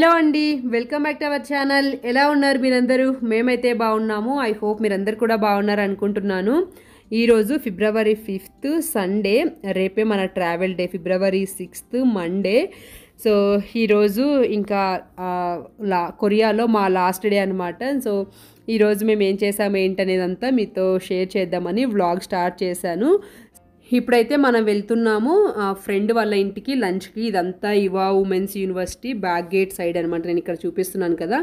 hello అండి welcome back to our channel ఎలా ఉన్నారు మీరందరూ మేమైతే బాగున్నాము ఐ హోప్ మీరందరూ కూడా బాగున్నారు అనుకుంటున్నాను ఈరోజు ఫిబ్రవరి ఫిఫ్త్ సండే రేపే మన travel day February sixth Monday so ఈరోజు ఇంకా లా కొరియాలో మా లాస్ట్ డే అనమాట సో ఈరోజు మేము ఏం చేసాము ఏంటనేదంతా మీతో షేర్ చేద్దామని వ్లాగ్ స్టార్ట్ చేశాను ఇప్పుడైతే మనం వెళ్తున్నాము ఫ్రెండ్ వాళ్ళ ఇంటికి లంచ్కి ఇదంతా ఇవా women's university back gate side అనమాట నేను ఇక్కడ చూపిస్తున్నాను కదా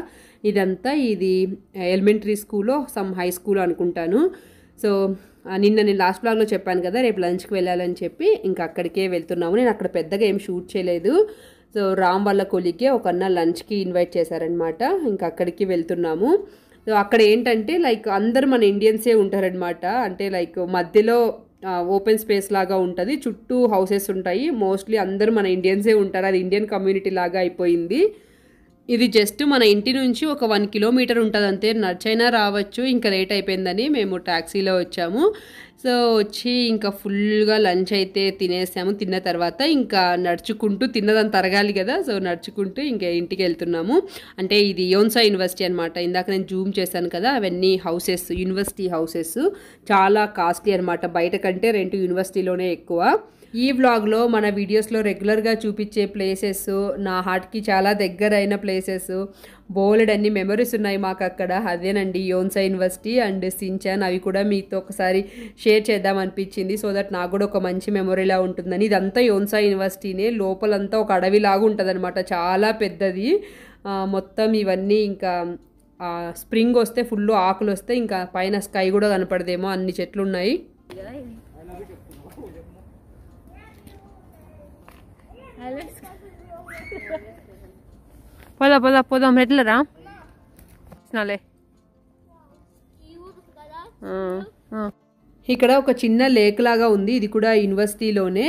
ఇదంతా ఇది ఎలిమెంటరీ స్కూలో సమ్ హై స్కూల్ అనుకుంటాను సో నిన్న నేను లాస్ట్ బ్లాగ్లో చెప్పాను కదా రేపు లంచ్కి వెళ్ళాలని చెప్పి ఇంకా అక్కడికే వెళ్తున్నాము నేను అక్కడ పెద్దగా ఏం షూట్ చేయలేదు సో రామ్ వాళ్ళ కొలిగే ఒక అన్న లంచ్కి ఇన్వైట్ చేశారనమాట ఇంకా అక్కడికి వెళ్తున్నాము సో అక్కడ ఏంటంటే లైక్ అందరు మన ఇండియన్సే ఉంటారనమాట అంటే లైక్ మధ్యలో ఓపెన్ స్పేస్ లాగా ఉంటుంది చుట్టూ హౌసెస్ ఉంటాయి మోస్ట్లీ అందరూ మన ఇండియన్సే ఉంటారు అది ఇండియన్ కమ్యూనిటీ లాగా అయిపోయింది ఇది జస్ట్ మన ఇంటి నుంచి ఒక వన్ కిలోమీటర్ ఉంటుంది అంతే నడిచైనా రావచ్చు ఇంకా లేట్ అయిపోయిందని మేము ట్యాక్సీలో వచ్చాము సో వచ్చి ఇంకా ఫుల్గా లంచ్ అయితే తినేసాము తిన్న తర్వాత ఇంకా నడుచుకుంటూ తిన్నదని తరగాలి కదా సో నడుచుకుంటూ ఇంకా ఇంటికి వెళ్తున్నాము అంటే ఇది యోన్సా యూనివర్సిటీ అనమాట ఇందాక నేను జూమ్ చేశాను కదా అవన్నీ హౌసెస్ యూనివర్సిటీ హౌసెస్ చాలా కాస్ట్లీ అనమాట బయట కంటే రెంట్ యూనివర్సిటీలోనే ఎక్కువ ఈ వ్లాగ్లో మన వీడియోస్లో రెగ్యులర్గా చూపించే ప్లేసెస్ నా హార్ట్కి చాలా దగ్గరైన ప్లేసెస్ బోలెడ్ అన్ని మెమరీస్ ఉన్నాయి మాకు అక్కడ అదేనండి యోన్సా యూనివర్సిటీ అండ్ సించాన్ అవి కూడా మీతో ఒకసారి షేర్ చేద్దాం అనిపించింది సో దట్ నాకు కూడా ఒక మంచి మెమొరీలా ఉంటుందని ఇదంతా యోన్సా యూనివర్సిటీనే లోపలంతా ఒక అడవిలాగా ఉంటుందన్నమాట చాలా పెద్దది మొత్తం ఇవన్నీ ఇంకా స్ప్రింగ్ వస్తే ఫుల్ ఆకులు వస్తే ఇంకా పైన స్కై కూడా కనపడదేమో అన్ని చెట్లు ఉన్నాయి పోదా పోదా పోదాం ఎట్లరా ఇచ్చినాలే ఇక్కడ ఒక చిన్న లేక్ లాగా ఉంది ఇది కూడా యూనివర్సిటీలోనే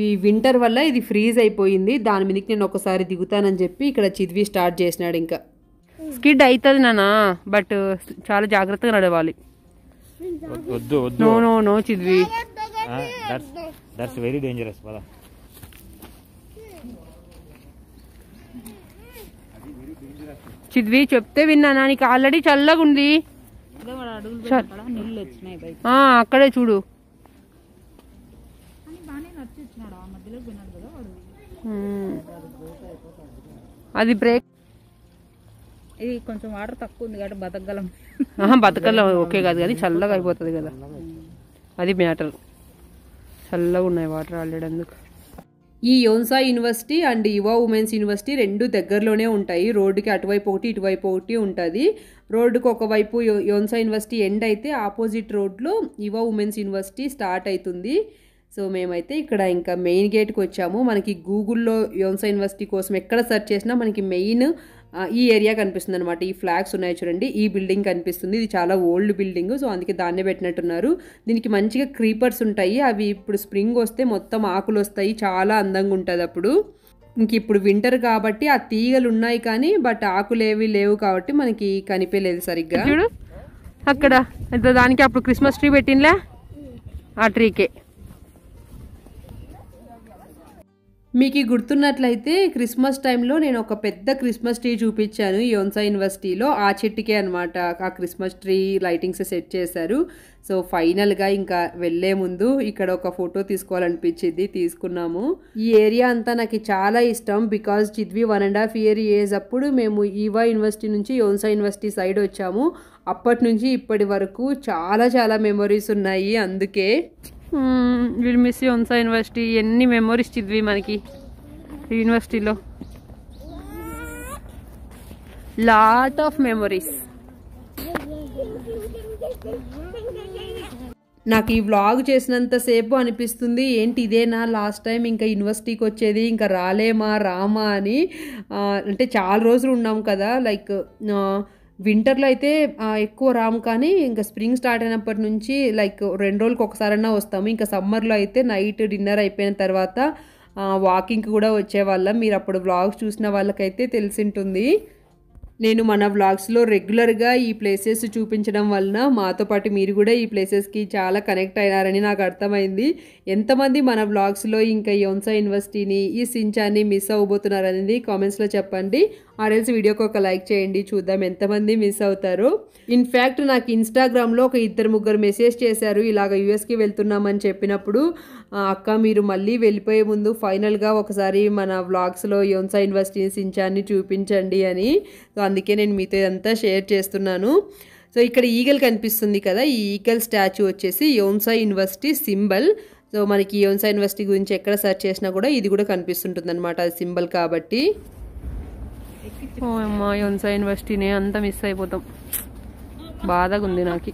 ఈ వింటర్ వల్ల ఇది ఫ్రీజ్ అయిపోయింది దాని మీదకి నేను ఒకసారి దిగుతానని చెప్పి ఇక్కడ చిదివి స్టార్ట్ చేసినాడు ఇంకా స్కిడ్ అవుతుంది నానా బట్ చాలా జాగ్రత్తగా నడవాలి no no no Chidvi that's very dangerous పదా చిద్వి చెప్తే విన్నానా నీకు ఆల్రెడీ చల్లగా ఉంది అక్కడే చూడు అది బ్రేక్ ఇది కొంచెం వాటర్ తక్కువ ఉంది కాబట్టి బతకగలం బతకగలం ఓకే కాదు కానీ చల్లగా అయిపోతుంది కదా అది మ్యాటర్ చల్లగా ఉన్నాయి వాటర్ ఆల్రెడీ అందుకు ఈ Yonsei university and Ewha women's university రెండు దగ్గరలోనే ఉంటాయి రోడ్డుకి అటువైపు ఒకటి ఇటువైపు ఒకటి ఉంటుంది రోడ్డుకు ఒకవైపు యోన్సా యూనివర్సిటీ ఎండ్ అయితే ఆపోజిట్ రోడ్లో యువ ఉమెన్స్ యూనివర్సిటీ స్టార్ట్ అవుతుంది సో మేమైతే ఇక్కడ ఇంకా మెయిన్ గేట్కి వచ్చాము మనకి గూగుల్లో యోన్సా యూనివర్సిటీ కోసం ఎక్కడ సెర్చ్ చేసినా మనకి మెయిన్ ఈ ఏరియా కనిపిస్తుంది అనమాట ఈ ఫ్లాగ్స్ ఉన్నాయి చూడండి ఈ బిల్డింగ్ కనిపిస్తుంది ఇది చాలా ఓల్డ్ బిల్డింగ్ సో అందుకే దాన్నే పెట్టినట్టున్నారు దీనికి మంచిగా క్రీపర్స్ ఉంటాయి అవి ఇప్పుడు స్ప్రింగ్ వస్తే మొత్తం ఆకులు వస్తాయి చాలా అందంగా ఉంటుంది అప్పుడు ఇంక ఇప్పుడు వింటర్ కాబట్టి ఆ తీగలు ఉన్నాయి కానీ బట్ ఆకులు ఏవి లేవు కాబట్టి మనకి కనిపించలేదు సరిగ్గా అక్కడ దానికి అప్పుడు క్రిస్మస్ ట్రీ పెట్టిండ్లా ఆ ట్రీకే మీకు గుర్తున్నట్లయితే క్రిస్మస్ టైంలో నేను ఒక పెద్ద క్రిస్మస్ ట్రీ చూపించాను యోన్సా యూనివర్సిటీలో ఆ చెట్టుకే అనమాట ఆ క్రిస్మస్ ట్రీ లైటింగ్స్ సెట్ చేశారు సో ఫైనల్గా ఇంకా వెళ్ళే ముందు ఇక్కడ ఒక ఫోటో తీసుకోవాలనిపించింది తీసుకున్నాము ఈ ఏరియా అంతా నాకు చాలా ఇష్టం because Chidvi one and half year age అప్పుడు మేము ఈవా యూనివర్సిటీ నుంచి యోన్సా యూనివర్సిటీ సైడ్ వచ్చాము అప్పటి నుంచి ఇప్పటి వరకు చాలా చాలా మెమొరీస్ ఉన్నాయి అందుకే వీళ్ళు మిస్ యున్సా యూనివర్సిటీ ఎన్ని మెమొరీస్ ఇద్వి మనకి యూనివర్సిటీలో లాట్ ఆఫ్ మెమొరీస్ నాకు ఈ వ్లాగ్ చేసినంతసేపు అనిపిస్తుంది ఏంటి ఇదేనా లాస్ట్ టైం ఇంకా యూనివర్సిటీకి వచ్చేది ఇంకా రాలేమా రామా అని అంటే చాలా రోజులు ఉన్నాం కదా లైక్ వింటర్లో అయితే ఎక్కువ రాము కానీ ఇంకా స్ప్రింగ్ స్టార్ట్ అయినప్పటి నుంచి లైక్ రెండు రోజులకి ఒకసారన్నా వస్తాము ఇంకా సమ్మర్లో అయితే నైట్ డిన్నర్ అయిపోయిన తర్వాత వాకింగ్కి కూడా వచ్చేవాళ్ళం మీరు అప్పుడు వ్లాగ్స్ చూసిన వాళ్ళకైతే తెలిసింటుంది నేను మన వ్లాగ్స్లో రెగ్యులర్గా ఈ ప్లేసెస్ చూపించడం వలన మాతో పాటు మీరు కూడా ఈ ప్లేసెస్కి చాలా కనెక్ట్ అయినారని నాకు అర్థమైంది ఎంతమంది మన వ్లాగ్స్లో ఇంకా యోన్సా యూనివర్సిటీని ఈ సించాన్ని మిస్ అవ్వబోతున్నారనేది కామెంట్స్లో చెప్పండి ఆర్ఎల్స్ వీడియోకి ఒక లైక్ చేయండి చూద్దాం ఎంతమంది మిస్ అవుతారు ఇన్ఫ్యాక్ట్ నాకు ఇన్స్టాగ్రామ్లో ఒక ఇద్దరు ముగ్గురు మెసేజ్ చేశారు ఇలాగ యూఎస్కి వెళ్తున్నామని చెప్పినప్పుడు అక్క మీరు మళ్ళీ వెళ్ళిపోయే ముందు ఫైనల్గా ఒకసారి మన వ్లాగ్స్లో యోన్సా యూనివర్సిటీ సించాన్ని చూపించండి అని సో అందుకే నేను మీతో ఇదంతా షేర్ చేస్తున్నాను సో ఇక్కడ ఈగల్ కనిపిస్తుంది కదా ఈ ఈగల్ స్టాచ్యూ వచ్చేసి యోన్సా యూనివర్సిటీ సింబల్ సో మనకి యోన్సా యూనివర్సిటీ గురించి ఎక్కడ సెర్చ్ చేసినా కూడా ఇది కూడా కనిపిస్తుంటుంది అనమాట అది సింబల్ కాబట్టి అమ్మా యోన్సా యూనివర్సిటీనే అంతా మిస్ అయిపోతాం బాధగా ఉంది నాకు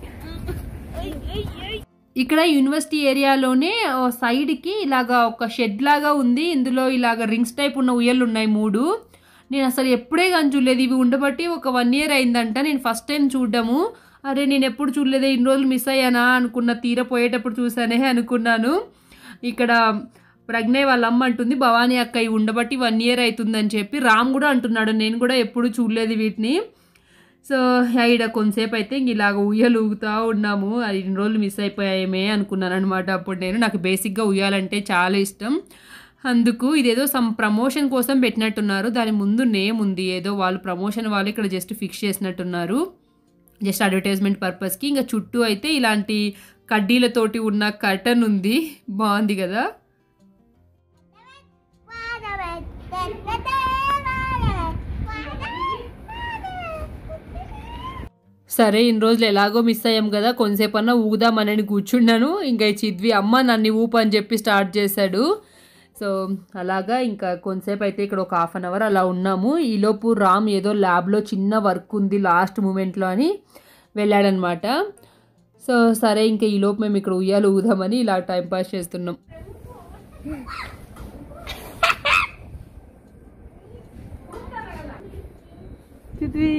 ఇక్కడ యూనివర్సిటీ ఏరియాలోనే సైడ్కి ఇలాగా ఒక షెడ్ లాగా ఉంది ఇందులో ఇలాగ రింగ్స్ టైప్ ఉన్న ఉయ్యలు ఉన్నాయి మూడు నేను అసలు ఎప్పుడే కానీ చూడలేదు ఇవి ఉండబట్టి ఒక వన్ ఇయర్ అయిందంట నేను ఫస్ట్ టైం చూడడము అరే నేను ఎప్పుడు చూడలేదే ఇన్ని రోజులు మిస్ అయ్యానా అనుకున్న తీర పోయేటప్పుడు చూసానే అనుకున్నాను ఇక్కడ ప్రజ్ఞ వాళ్ళ అమ్మ అంటుంది భవానీ అక్క ఇవి ఉండబట్టి వన్ ఇయర్ అవుతుందని చెప్పి రామ్ కూడా అంటున్నాడు నేను కూడా ఎప్పుడు చూడలేదు వీటిని సో ఇక్కడ కొంతసేపు అయితే ఇంక ఇలాగ ఉయ్యలు ఊగుతూ ఉన్నాము ఇన్ని రోజులు మిస్ అయిపోయామే అనుకున్నాను అనమాట అప్పుడు నేను నాకు బేసిక్గా ఉయ్యాలంటే చాలా ఇష్టం అందుకు ఇదేదో సమ్ ప్రమోషన్ కోసం పెట్టినట్టున్నారు దాని ముందు నేమ్ ఉంది ఏదో వాళ్ళు ప్రమోషన్ వాళ్ళు ఇక్కడ జస్ట్ ఫిక్స్ చేసినట్టున్నారు జస్ట్ అడ్వర్టైజ్మెంట్ పర్పస్కి ఇంకా చుట్టూ అయితే ఇలాంటి కడ్డీలతోటి ఉన్న కర్టన్ ఉంది బాగుంది కదా సరే ఇన్ని రోజులు ఎలాగో మిస్ అయ్యాం కదా కొంతసేపు అన్నా ఊగుదామనని కూర్చున్నాను ఇంకా ఈ చిద్వి అమ్మ నన్ను ఊపు అని చెప్పి స్టార్ట్ చేశాడు సో అలాగా ఇంకా కొంతసేపు అయితే ఇక్కడ ఒక హాఫ్ అన్ అవర్ అలా ఉన్నాము ఈలోపు రామ్ ఏదో ల్యాబ్లో చిన్న వర్క్ ఉంది లాస్ట్ మూమెంట్లో అని వెళ్ళాడనమాట సో సరే ఇంకా ఈలోపు మేము ఇక్కడ ఉయ్యాలు ఊదామని ఇలా టైంపాస్ చేస్తున్నాం చిద్వి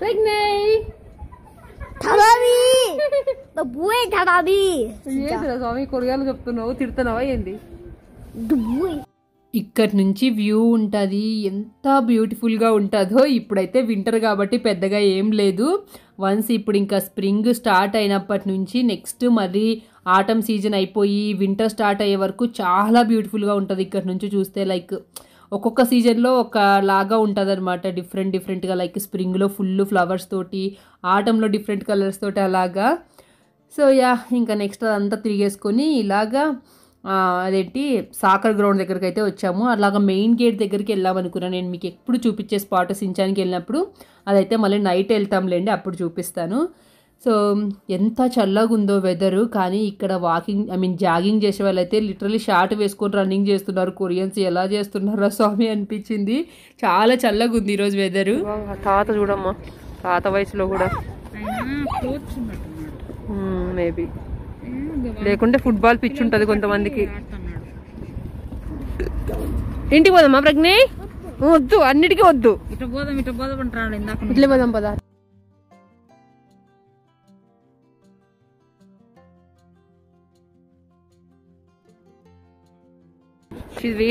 백네 స్వామి కొరియాలు చెప్తున్నావు తిడుతున్నావా ఏంది ఇక్కడి నుంచి వ్యూ ఉంటుంది ఎంత బ్యూటిఫుల్గా ఉంటుందో ఇప్పుడైతే వింటర్ కాబట్టి పెద్దగా ఏం లేదు వన్స్ ఇప్పుడు ఇంకా స్ప్రింగ్ స్టార్ట్ అయినప్పటి నుంచి నెక్స్ట్ మరీ ఆటమ్ సీజన్ అయిపోయి వింటర్ స్టార్ట్ అయ్యే వరకు చాలా బ్యూటిఫుల్గా ఉంటుంది ఇక్కడి నుంచి చూస్తే లైక్ ఒక్కొక్క సీజన్లో ఒక లాగా ఉంటుంది అనమాట డిఫరెంట్ డిఫరెంట్గా లైక్ స్ప్రింగ్లో ఫుల్ ఫ్లవర్స్ తోటి ఆటంలో డిఫరెంట్ కలర్స్ తోటి అలాగా సో యా ఇంకా నెక్స్ట్ అదంతా తిరిగేసుకొని ఇలాగా అదేంటి సాకర్ గ్రౌండ్ దగ్గరికి అయితే వచ్చాము అలాగా మెయిన్ గేట్ దగ్గరికి వెళ్ళామనుకున్నాను నేను మీకు ఎప్పుడు చూపించే స్పాట్ సించానికి వెళ్ళినప్పుడు అదైతే మళ్ళీ నైట్ వెళ్తాంలేండి అప్పుడు చూపిస్తాను సో ఎంత చల్లగా ఉందో వెదరు కానీ ఇక్కడ వాకింగ్ ఐ మీన్ జాగింగ్ చేసే వాళ్ళైతే లిటరలీ షార్ట్ వేసుకొని రన్నింగ్ చేస్తున్నారు కొరియన్స్ ఎలా చేస్తున్నారో స్వామి అనిపించింది చాలా చల్లగా ఉంది ఈరోజు వెదరు తాత చూడమ్మా తాత వయసులో కూడా మేబీ లేకుంటే ఫుట్బాల్ పిచ్ ఉంటుంది కొంతమందికి ఇంటికి పోదమ్మా ప్రజ్ఞ వద్దు అన్నిటికీ వద్దు ఇట్లా పోదాం ఇట్లా పోదాం అంటారు ఇట్లే పోదాం పదా ఇది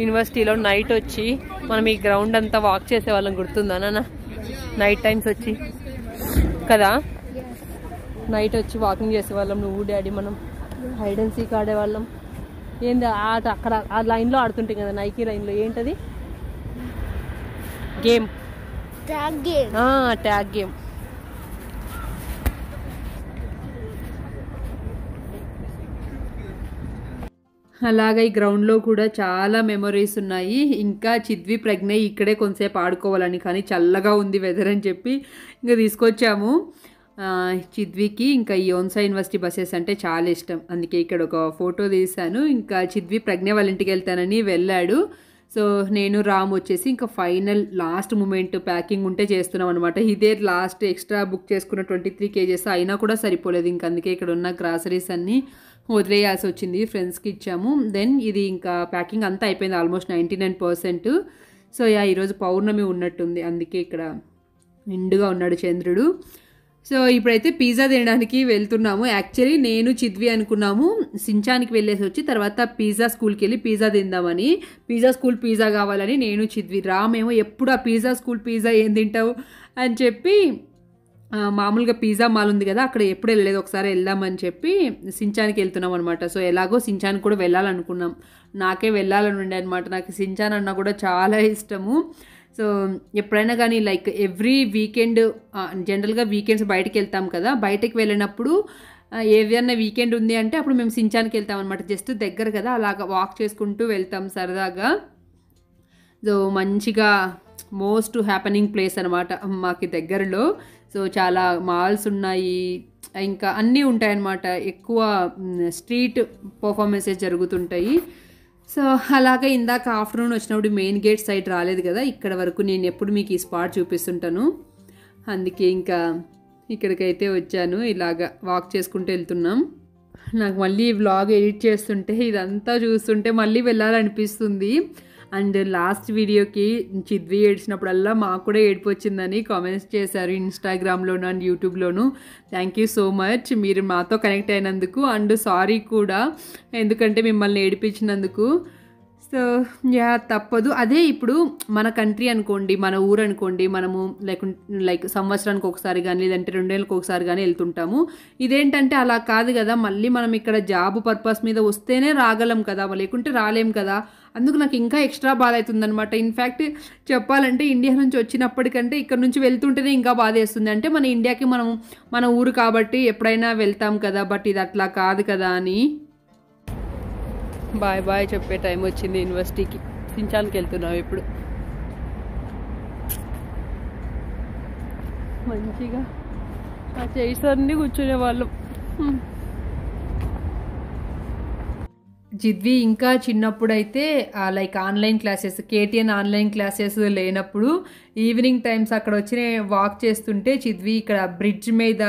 యూనివర్సిటీలో నైట్ వచ్చి మనం ఈ గ్రౌండ్ అంతా వాక్ చేసేవాళ్ళం గుర్తుందా నాన్న నైట్ టైమ్స్ వచ్చి కదా నైట్ వచ్చి వాకింగ్ చేసేవాళ్ళం నువ్వు డాడీ మనం హైడ్ అండ్ సీక్ ఆడేవాళ్ళం ఏంది ఆట అక్కడ ఆ లైన్లో ఆడుతుంటే కదా నైకీ లైన్లో ఏంటది game tag game tag game అలాగే ఈ గ్రౌండ్లో కూడా చాలా మెమొరీస్ ఉన్నాయి ఇంకా చిద్వి ప్రజ్ఞ ఇక్కడే కొంతసేపు ఆడుకోవాలని కానీ చల్లగా ఉంది వెదర్ అని చెప్పి ఇంకా తీసుకొచ్చాము చిద్వికి ఇంకా ఈ ఓన్సా యూనివర్సిటీ బస్సెస్ అంటే చాలా ఇష్టం అందుకే ఇక్కడ ఒక ఫోటో తీశాను ఇంకా చిద్వి ప్రజ్ఞ వాళ్ళ ఇంటికి వెళ్తానని వెళ్ళాడు సో నేను రామ్ వచ్చేసి ఇంకా ఫైనల్ లాస్ట్ మూమెంట్ ప్యాకింగ్ ఉంటే చేస్తున్నాం అనమాట ఇదే లాస్ట్ ఎక్స్ట్రా బుక్ చేసుకున్న ట్వంటీ త్రీ కేజెస్ అయినా కూడా సరిపోలేదు ఇంక అందుకే ఇక్కడ ఉన్న గ్రాసరీస్ అన్నీ వదిలేయాల్సి వచ్చింది ఫ్రెండ్స్కి ఇచ్చాము దెన్ ఇది ఇంకా ప్యాకింగ్ అంతా అయిపోయింది almost ninety nine percent so yeah ఈరోజు పౌర్ణమి ఉన్నట్టుంది అందుకే ఇక్కడ నిండుగా ఉన్నాడు చంద్రుడు సో ఇప్పుడైతే పిజ్జా తినడానికి వెళ్తున్నాము యాక్చువల్లీ నేను చిద్వి అనుకున్నాము సించానికి వెళ్ళేసి వచ్చి తర్వాత పిజ్జా స్కూల్కి వెళ్ళి పిజ్జా తిందామని పిజ్జా స్కూల్ పిజ్జా కావాలని నేను చిద్వి రామేమో ఎప్పుడు ఆ పిజ్జా స్కూల్ పిజ్జా ఏం తింటావు అని చెప్పి మామూలుగా పిజ్జా మాల్ ఉంది కదా అక్కడ ఎప్పుడు వెళ్ళలేదు ఒకసారి వెళ్దామని చెప్పి సించానికి వెళ్తున్నాం అనమాట సో ఎలాగో సించానికి కూడా వెళ్ళాలనుకున్నాం నాకే వెళ్ళాలని ఉండే అనమాట నాకు సించాన్ అన్న కూడా చాలా ఇష్టము సో ఎప్పుడైనా కానీ లైక్ ఎవ్రీ వీకెండ్ జనరల్గా వీకెండ్స్ బయటకు వెళ్తాం కదా బయటకు వెళ్ళినప్పుడు ఏదైనా వీకెండ్ ఉంది అంటే అప్పుడు మేము సించానికి వెళ్తాం అనమాట జస్ట్ దగ్గర కదా అలాగ వాక్ చేసుకుంటూ వెళ్తాం సరదాగా సో మంచిగా మోస్ట్ హ్యాపెనింగ్ ప్లేస్ అనమాట మాకు దగ్గరలో సో చాలా మాల్స్ ఉన్నాయి ఇంకా అన్నీ ఉంటాయన్నమాట ఎక్కువ స్ట్రీట్ పర్ఫార్మెన్సెస్ జరుగుతుంటాయి సో అలాగే ఇందాక ఆఫ్టర్నూన్ వచ్చినప్పుడు మెయిన్ గేట్ సైడ్ రాలేదు కదా ఇక్కడ వరకు నేను ఎప్పుడు మీకు ఈ స్పాట్ చూపిస్తుంటాను అందుకే ఇంకా ఇక్కడికైతే వచ్చాను ఇలాగ వాక్ చేసుకుంటూ వెళ్తున్నాం నాకు మళ్ళీ ఈ వ్లాగ్ ఎడిట్ చేస్తుంటే ఇదంతా చూస్తుంటే మళ్ళీ వెళ్ళాలనిపిస్తుంది అండ్ లాస్ట్ వీడియోకి చిద్వి ఏడ్చినప్పుడల్లా మాకు కూడా ఏడుపు వచ్చిందని కామెంట్స్ చేశారు ఇన్స్టాగ్రామ్లోను అండ్ యూట్యూబ్లోను థ్యాంక్ యూ సో మచ్ మీరు మాతో కనెక్ట్ అయినందుకు అండ్ సారీ కూడా ఎందుకంటే మిమ్మల్ని ఏడిపించినందుకు సో యా తప్పదు అదే ఇప్పుడు మన కంట్రీ అనుకోండి మన ఊరు అనుకోండి మనము లైక్ లైక్ సంవత్సరానికి ఒకసారి కానీ లేదంటే రెండేళ్ళకి ఒకసారి కానీ వెళ్తుంటాము ఇదేంటంటే అలా కాదు కదా మళ్ళీ మనం ఇక్కడ జాబ్ పర్పస్ మీద వస్తేనే రాగలం కదా లేకుంటే రాలేం కదా అందుకు నాకు ఇంకా ఎక్స్ట్రా బాధ అవుతుందనమాట ఇన్ఫ్యాక్ట్ చెప్పాలంటే ఇండియా నుంచి వచ్చినప్పటికంటే ఇక్కడ నుంచి వెళ్తుంటేనే ఇంకా బాధ వేస్తుంది అంటే మన ఇండియాకి మనం మన ఊరు కాబట్టి ఎప్పుడైనా వెళ్తాం కదా బట్ ఇది అట్లా కాదు కదా అని బాయ్ బాయ్ చెప్పే టైం వచ్చింది యూనివర్సిటీకి సించాన్కి వెళ్తున్నాం ఇప్పుడు మంచిగా ఆ చైర్స్ అన్ని కూర్చునే వాళ్ళం జిద్వి ఇంకా చిన్నప్పుడైతే లైక్ ఆన్లైన్ క్లాసెస్ కేటీఎన్ ఆన్లైన్ క్లాసెస్ లేనప్పుడు ఈవినింగ్ టైమ్స్ అక్కడ వచ్చి వాక్ చేస్తుంటే చిద్వి ఇక్కడ బ్రిడ్జ్ మీద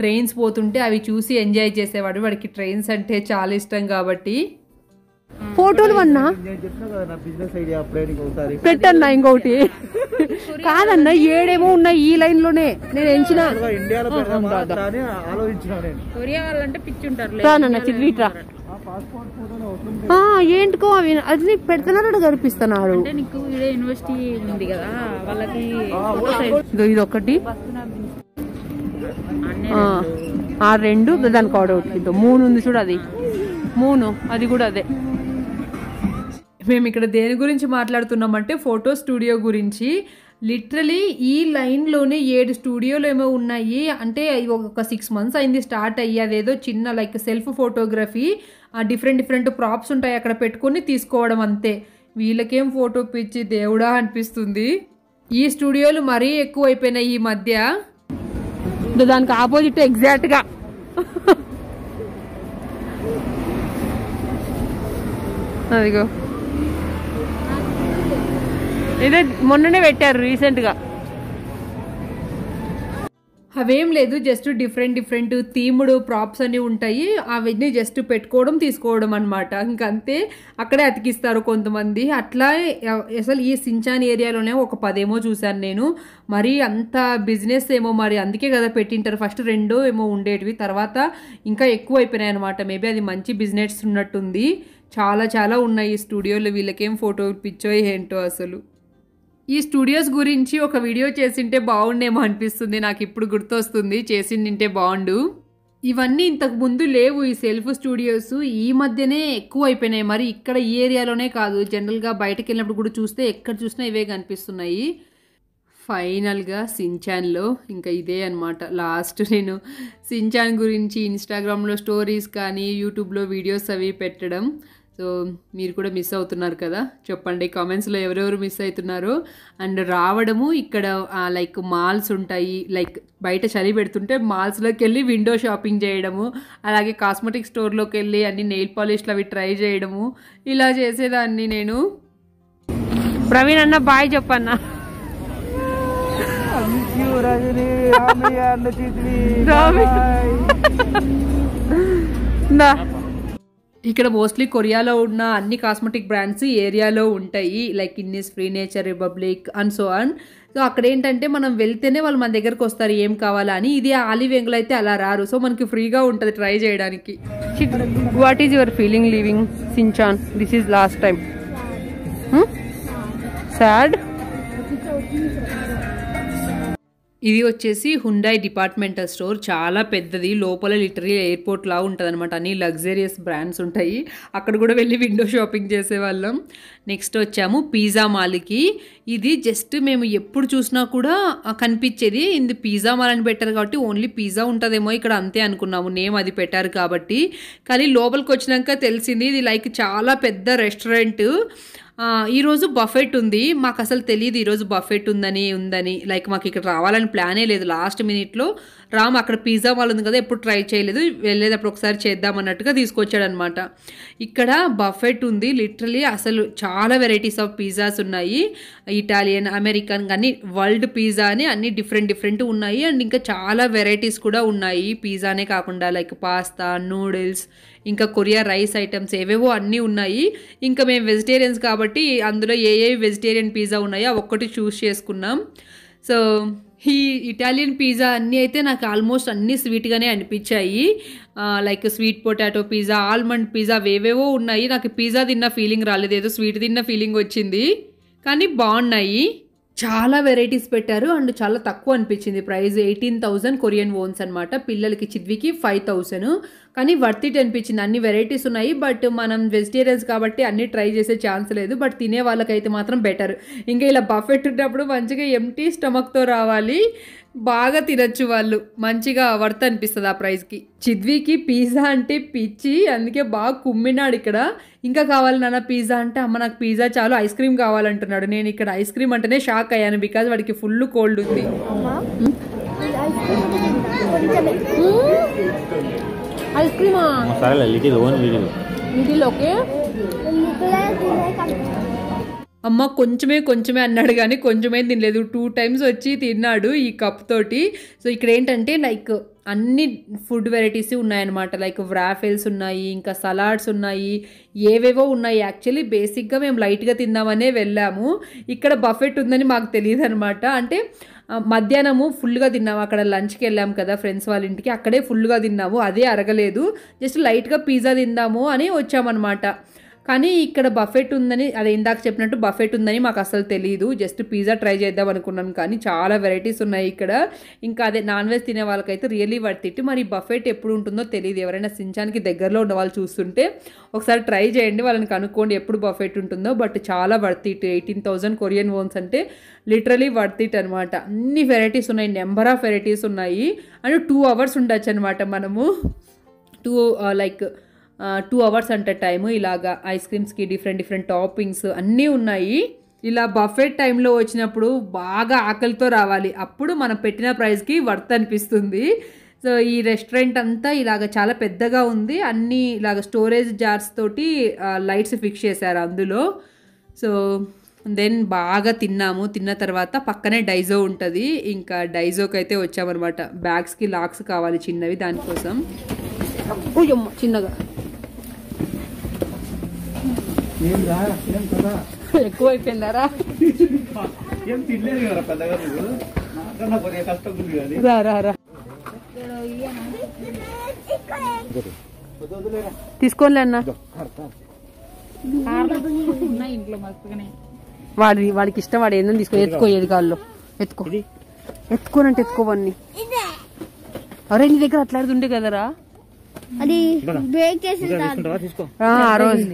ట్రైన్స్ పోతుంటే అవి చూసి ఎంజాయ్ చేసేవాడు వాడికి ట్రైన్స్ అంటే చాలా ఇష్టం కాబట్టి ఫోటోలు అన్నా పెట్టన్నా ఇంకొకటి కాదన్నా ఏడేమో ఉన్నాయి ఈ లైన్ లోనే నేను ఎంచిన ఏంటికో అవి అది నీకు పెడుతున్నాడు కనిపిస్తున్నాడు ఇదొకటి ఆ రెండు దానికి ఆర్డర్ మూను ఉంది చూడు అది మూను అది కూడా అదే మేము ఇక్కడ దేని గురించి మాట్లాడుతున్నామంటే ఫోటో స్టూడియో గురించి లిటరలీ ఈ లైన్లోనే ఏడు స్టూడియోలు ఏమో ఉన్నాయి అంటే ఒక సిక్స్ మంత్స్ అయింది స్టార్ట్ అయ్యి ఏదో చిన్న like self photography different different props ఉంటాయి అక్కడ పెట్టుకొని తీసుకోవడం అంతే వీళ్ళకేం ఫోటో పిచ్చి దేవుడా అనిపిస్తుంది ఈ స్టూడియోలు మరీ ఎక్కువ అయిపోయినాయి ఈ మధ్య దానికి ఆపోజిట్ ఎగ్జాక్ట్గా అదిగో ఇదే మొన్ననే పెట్టారు రీసెంట్గా అవేం లేదు జస్ట్ డిఫరెంట్ డిఫరెంట్ థీముడు ప్రాప్స్ అని ఉంటాయి అవన్నీ జస్ట్ పెట్టుకోవడం తీసుకోవడం అనమాట ఇంకంతే అక్కడే అతికిస్తారు కొంతమంది అట్లా అసలు ఈ సించాన్ ఏరియాలోనే ఒక పదేమో చూశాను నేను మరి అంత బిజినెస్ ఏమో మరి అందుకే కదా పెట్టింటారు ఫస్ట్ రెండో ఏమో ఉండేటివి తర్వాత ఇంకా ఎక్కువ అయిపోయినాయి అనమాట మేబీ అది మంచి బిజినెస్ ఉన్నట్టుంది చాలా చాలా ఉన్నాయి ఈ స్టూడియోలు వీళ్ళకేం ఫోటో పిచ్చో ఏంటో అసలు ఈ స్టూడియోస్ గురించి ఒక వీడియో చేసింటే బాగుండేమో అనిపిస్తుంది నాకు ఇప్పుడు గుర్తొస్తుంది చేసిండింటే బాగుండు ఇవన్నీ ఇంతకు ముందు లేవు ఈ సెల్ఫ్ స్టూడియోస్ ఈ మధ్యనే ఎక్కువ అయిపోయినాయి మరి ఇక్కడ ఈ ఏరియాలోనే కాదు జనరల్గా బయటకు వెళ్ళినప్పుడు కూడా చూస్తే ఎక్కడ చూసినా ఇవే కనిపిస్తున్నాయి ఫైనల్గా సించాన్లో ఇంకా ఇదే అనమాట లాస్ట్ నేను సించాన్ గురించి ఇన్స్టాగ్రామ్లో స్టోరీస్ కానీ యూట్యూబ్లో వీడియోస్ అవి పెట్టడం సో మీరు కూడా మిస్ అవుతున్నారు కదా చెప్పండి కామెంట్స్లో ఎవరెవరు మిస్ అవుతున్నారు అండ్ రావడము ఇక్కడ లైక్ మాల్స్ ఉంటాయి లైక్ బయట చలి పెడుతుంటే మాల్స్లోకి వెళ్ళి విండో షాపింగ్ చేయడము అలాగే కాస్మెటిక్ స్టోర్లోకి వెళ్ళి అన్ని నెయిల్ పాలిష్లు అవి ట్రై చేయడము ఇలా చేసేదాన్ని నేను ప్రవీణ్ అన్న బాయ్ చెప్పన్న రజనీ ఇక్కడ మోస్ట్లీ కొరియాలో ఉన్న అన్ని కాస్మెటిక్ బ్రాండ్స్ ఏరియాలో ఉంటాయి like Innisfree Nature Republic and so and so అక్కడ ఏంటంటే మనం వెళ్తేనే వాళ్ళు మన దగ్గరకు వస్తారు ఏం కావాలా అని ఇది ఆలివ్ వెంగులు అయితే అలా రారు సో మనకి ఫ్రీగా ఉంటుంది ట్రై చేయడానికి what is your feeling living Sinchon this is last time sad ఇది వచ్చేసి హుండాయ్ డిపార్ట్మెంటల్ స్టోర్ చాలా పెద్దది లోపల లిటరీ ఎయిర్పోర్ట్ లా అనమాట అన్ని లగ్జరియస్ బ్రాండ్స్ ఉంటాయి అక్కడ కూడా వెళ్ళి విండో షాపింగ్ చేసేవాళ్ళం నెక్స్ట్ వచ్చాము పిజ్జా మాల్కి ఇది జస్ట్ మేము ఎప్పుడు చూసినా కూడా కనిపించేది ఇది పిజ్జా మాల్ అని పెట్టారు కాబట్టి ఓన్లీ పిజ్జా ఉంటుందేమో ఇక్కడ అంతే అనుకున్నాము నేమ్ అది పెట్టారు కాబట్టి కానీ లోపలికి వచ్చినాక తెలిసింది ఇది లైక్ చాలా పెద్ద రెస్టారెంట్ ఈరోజు బఫెట్ ఉంది మాకు అసలు తెలియదు ఈరోజు బఫెట్ ఉందని ఉందని లైక్ మాకు ఇక్కడ రావాలని ప్లానే లేదు లాస్ట్ మినిట్లో రామ్ అక్కడ పిజ్జా వాళ్ళు ఉంది కదా ఎప్పుడు ట్రై చేయలేదు వెళ్ళేటప్పుడు ఒకసారి చేద్దాం అన్నట్టుగా తీసుకొచ్చాడనమాట ఇక్కడ బఫెట్ ఉంది లిటరలీ అసలు చాలా వెరైటీస్ ఆఫ్ పిజ్జాస్ ఉన్నాయి ఇటాలియన్ అమెరికన్ కానీ వరల్డ్ పిజ్జా అని అన్ని డిఫరెంట్ డిఫరెంట్ ఉన్నాయి అండ్ ఇంకా చాలా వెరైటీస్ కూడా ఉన్నాయి పిజ్జానే కాకుండా లైక్ పాస్తా నూడిల్స్ ఇంకా కొరియా రైస్ ఐటమ్స్ ఏవేవో అన్నీ ఉన్నాయి ఇంకా మేము వెజిటేరియన్స్ కాబట్టి అందులో ఏ ఏ వెజిటేరియన్ పిజ్జా ఉన్నాయో ఒక్కటి చూస్ చేసుకున్నాం సో ఈ ఇటాలియన్ పిజ్జా అన్నీ అయితే నాకు ఆల్మోస్ట్ అన్నీ స్వీట్గానే అనిపించాయి like sweet potato pizza almond pizza వేవేవో ఉన్నాయి నాకు పిజ్జా తిన్న ఫీలింగ్ రాలేదు ఏదో స్వీట్ తిన్న ఫీలింగ్ వచ్చింది కానీ బాగున్నాయి చాలా వెరైటీస్ పెట్టారు అండ్ చాలా తక్కువ అనిపించింది price eighteen thousand Korean wons అనమాట పిల్లలకి చిద్వికి ఫైవ్ థౌసండ్ కానీ వర్త్ ఇట్ అనిపించింది అన్ని వెరైటీస్ ఉన్నాయి బట్ మనం వెజిటేరియన్స్ కాబట్టి అన్ని ట్రై చేసే ఛాన్స్ లేదు బట్ తినే వాళ్ళకైతే మాత్రం బెటర్ ఇంకా ఇలా బఫెట్ ఉన్నప్పుడు మంచిగా ఎంటీ స్టమక్తో రావాలి బాగా తినచ్చు వాళ్ళు మంచిగా వర్త్ అనిపిస్తుంది ఆ ప్రైస్కి చిద్వికి పిజ్జా అంటే పిచ్చి అందుకే బాగా కుమ్మినాడు ఇక్కడ ఇంకా కావాలి నాన్న పిజ్జా అంటే అమ్మ నాకు పిజ్జా చాలు ఐస్ క్రీమ్ కావాలంటున్నాడు నేను ఇక్కడ ఐస్ క్రీమ్ అంటేనే షాక్ అయ్యాను బికాజ్ వాడికి ఫుల్ కోల్డ్ ఉంది ఐస్ ఓకే అమ్మ కొంచెమే కొంచెమే అన్నాడు కానీ కొంచెమే తినలేదు టూ టైమ్స్ వచ్చి తిన్నాడు ఈ కప్ తోటి సో ఇక్కడ ఏంటంటే లైక్ అన్ని ఫుడ్ వెరైటీస్ ఉన్నాయన్నమాట లైక్ వ్రాఫెల్స్ ఉన్నాయి ఇంకా సలాడ్స్ ఉన్నాయి ఏవేవో ఉన్నాయి యాక్చువల్లీ బేసిక్గా మేము లైట్గా తిందామనే వెళ్ళాము ఇక్కడ బఫెట్ ఉందని మాకు తెలియదు అనమాట అంటే మధ్యాహ్నము ఫుల్గా తిన్నాము అక్కడ లంచ్కి వెళ్ళాము కదా ఫ్రెండ్స్ వాళ్ళ ఇంటికి అక్కడే ఫుల్గా తిన్నాము అదే అరగలేదు జస్ట్ లైట్గా పిజ్జా తిందాము అని వచ్చామన్నమాట కానీ ఇక్కడ బఫెట్ ఉందని అదే ఇందాక చెప్పినట్టు బఫెట్ ఉందని మాకు అసలు తెలియదు జస్ట్ పిజ్జా ట్రై చేద్దాం అనుకున్నాను కానీ చాలా వెరైటీస్ ఉన్నాయి ఇక్కడ ఇంకా అదే నాన్ వెజ్ తినే వాళ్ళకైతే రియల్లీ తిట్టి మరి బఫెట్ ఎప్పుడు ఉంటుందో తెలియదు ఎవరైనా సించానికి దగ్గరలో ఉన్న వాళ్ళు చూస్తుంటే ఒకసారి ట్రై చేయండి వాళ్ళని కనుక్కోండి ఎప్పుడు బఫెట్ ఉంటుందో బట్ చాలా ఇటు ఎయిటీన్ థౌజండ్ కొరియన్ ఓన్స్ అంటే లిటరలీ వర్తిట్ అనమాట అన్ని వెరైటీస్ ఉన్నాయి నెంబర్ ఆఫ్ వెరైటీస్ ఉన్నాయి అండ్ టూ అవర్స్ ఉండొచ్చు అనమాట మనము టూ లైక్ టూ అవర్స్ అంటే టైము ఇలాగా ఐస్ క్రీమ్స్కి డిఫరెంట్ డిఫరెంట్ టాపింగ్స్ అన్నీ ఉన్నాయి ఇలా బఫెట్ టైంలో వచ్చినప్పుడు బాగా ఆకలితో రావాలి అప్పుడు మనం పెట్టిన ప్రైస్కి వర్త్ అనిపిస్తుంది సో ఈ రెస్టారెంట్ అంతా ఇలాగ చాలా పెద్దగా ఉంది అన్నీ ఇలాగ స్టోరేజ్ జార్స్ తోటి లైట్స్ ఫిక్స్ చేశారు అందులో సో దెన్ బాగా తిన్నాము తిన్న తర్వాత పక్కనే డైజో ఉంటుంది ఇంకా డైజోకి అయితే వచ్చామన్నమాట బ్యాగ్స్కి లాక్స్ కావాలి చిన్నవి దానికోసం చిన్నగా ఎక్కువైపోయిందారా ఏం తినలేదు కదా పెద్దగా నువ్వు నాకన్నా కొద్దిగా కష్టం ఉంది తీసుకోలే అన్న వాడి వాడికి ఇష్టం వాడు ఏందని తీసుకో ఎత్తుకో ఏది కాళ్ళు ఎత్తుకో ఎత్తుకోనంటే ఎత్తుకోవన్నీ అరే నీ దగ్గర అట్లాడుతుండే కదరా అది చేసి ఆ రోజు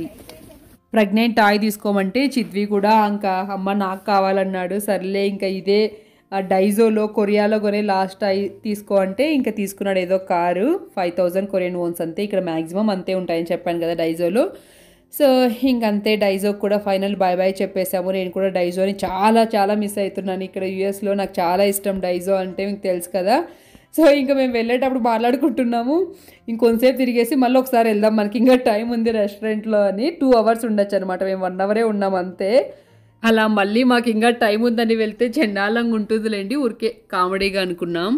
ప్రెగ్నెంట్ టాయ్ తీసుకోమంటే చిద్వి కూడా ఇంకా అమ్మ నాకు కావాలన్నాడు సర్లే ఇంకా ఇదే డైజోలో కొరియాలో కొనే లాస్ట్ అయి తీసుకో అంటే ఇంకా తీసుకున్నాడు ఏదో car five thousand Korean wons అంతే ఇక్కడ మ్యాక్సిమం అంతే ఉంటాయని చెప్పాను కదా డైజోలో సో ఇంకంతే డైజో కూడా ఫైనల్ బాయ్ బాయ్ చెప్పేసాము నేను కూడా డైజోని చాలా చాలా మిస్ అవుతున్నాను ఇక్కడ యూఎస్లో నాకు చాలా ఇష్టం డైజో అంటే మీకు తెలుసు కదా సో ఇంకా మేము వెళ్ళేటప్పుడు మాట్లాడుకుంటున్నాము ఇంకొంతసేపు తిరిగేసి మళ్ళీ ఒకసారి వెళ్దాం మనకి ఇంకా టైం ఉంది రెస్టారెంట్లో అని టూ అవర్స్ ఉండొచ్చు అనమాట మేము వన్ అవరే ఉన్నాం అంతే అలా మళ్ళీ మాకు ఇంకా టైం ఉందని వెళ్తే చండాలంగా ఉంటుందిలేండి ఊరికే కామెడీగా అనుకున్నాం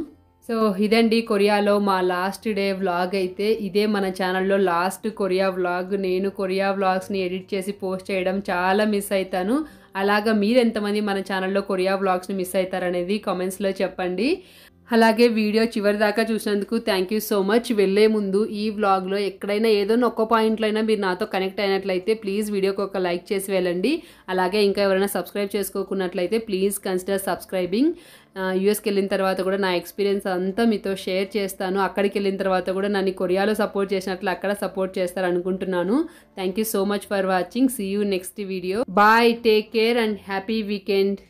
సో ఇదండి కొరియాలో మా లాస్ట్ డే వ్లాగ్ అయితే ఇదే మన ఛానల్లో లాస్ట్ కొరియా వ్లాగ్ నేను కొరియా వ్లాగ్స్ని ఎడిట్ చేసి పోస్ట్ చేయడం చాలా మిస్ అవుతాను అలాగా మీరు ఎంతమంది మన ఛానల్లో కొరియా వ్లాగ్స్ని మిస్ అవుతారనేది కామెంట్స్లో చెప్పండి అలాగే వీడియో చివరి దాకా చూసినందుకు థ్యాంక్ యూ సో మచ్ వెళ్ళే ముందు ఈ వ్లాగ్లో ఎక్కడైనా ఏదైనా ఒక్క పాయింట్లో అయినా మీరు నాతో కనెక్ట్ అయినట్లయితే ప్లీజ్ వీడియోకి ఒక లైక్ చేసి వెళ్ళండి అలాగే ఇంకా ఎవరైనా సబ్స్క్రైబ్ చేసుకోకున్నట్లయితే ప్లీజ్ కన్సిడర్ సబ్స్క్రైబింగ్ యూఎస్కి వెళ్ళిన తర్వాత కూడా నా ఎక్స్పీరియన్స్ అంతా మీతో షేర్ చేస్తాను అక్కడికి వెళ్ళిన తర్వాత కూడా నన్ను కొరియాలో సపోర్ట్ చేసినట్లు అక్కడ సపోర్ట్ చేస్తారు అనుకుంటున్నాను thank you so much for watching see you next video bye take care and happy weekend